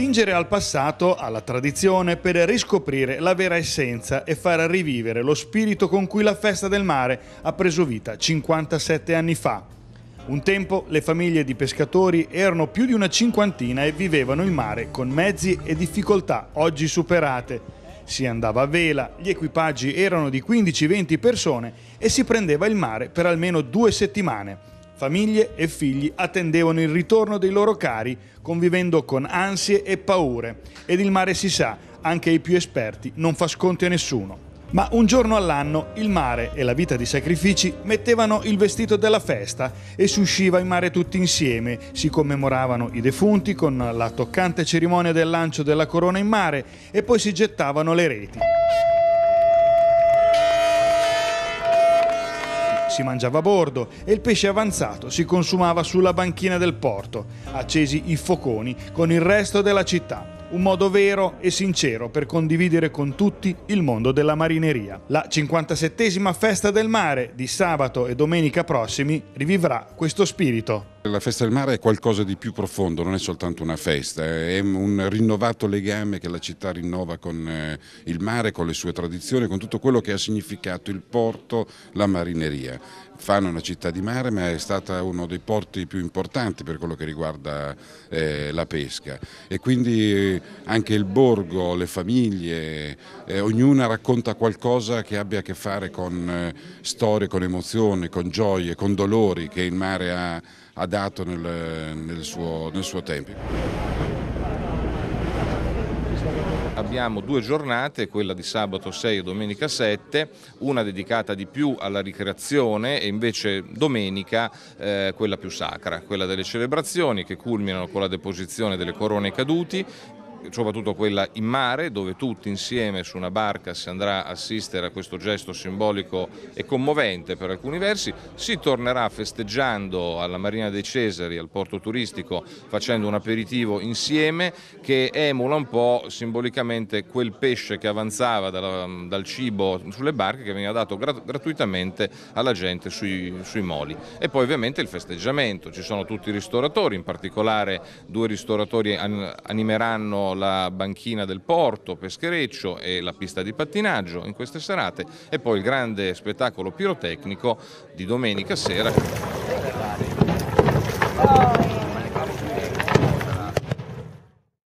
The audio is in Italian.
attingere al passato, alla tradizione, per riscoprire la vera essenza e far rivivere lo spirito con cui la festa del mare ha preso vita 57 anni fa. Un tempo le famiglie di pescatori erano più di una cinquantina e vivevano il mare con mezzi e difficoltà oggi superate. Si andava a vela, gli equipaggi erano di 15-20 persone e si prendeva il mare per almeno due settimane. Famiglie e figli attendevano il ritorno dei loro cari, convivendo con ansie e paure. Ed il mare si sa, anche i più esperti, non fa sconti a nessuno. Ma un giorno all'anno il mare e la vita di sacrifici mettevano il vestito della festa e si usciva in mare tutti insieme, si commemoravano i defunti con la toccante cerimonia del lancio della corona in mare e poi si gettavano le reti. si mangiava a bordo e il pesce avanzato si consumava sulla banchina del porto, accesi i foconi con il resto della città un modo vero e sincero per condividere con tutti il mondo della marineria. La 57esima festa del mare di sabato e domenica prossimi rivivrà questo spirito. La festa del mare è qualcosa di più profondo, non è soltanto una festa, eh. è un rinnovato legame che la città rinnova con eh, il mare, con le sue tradizioni, con tutto quello che ha significato il porto, la marineria. Fano è una città di mare ma è stata uno dei porti più importanti per quello che riguarda eh, la pesca e quindi eh, anche il borgo, le famiglie, eh, ognuna racconta qualcosa che abbia a che fare con eh, storie, con emozioni, con gioie, con dolori che il mare ha, ha dato nel, nel, suo, nel suo tempo. Abbiamo due giornate, quella di sabato 6 e domenica 7, una dedicata di più alla ricreazione e invece domenica eh, quella più sacra, quella delle celebrazioni che culminano con la deposizione delle corone caduti soprattutto quella in mare, dove tutti insieme su una barca si andrà a assistere a questo gesto simbolico e commovente per alcuni versi, si tornerà festeggiando alla Marina dei Cesari, al porto turistico, facendo un aperitivo insieme che emula un po' simbolicamente quel pesce che avanzava dalla, dal cibo sulle barche che veniva dato gratuitamente alla gente sui, sui moli. E poi ovviamente il festeggiamento, ci sono tutti i ristoratori, in particolare due ristoratori animeranno la banchina del porto, Peschereccio e la pista di pattinaggio in queste serate e poi il grande spettacolo pirotecnico di domenica sera.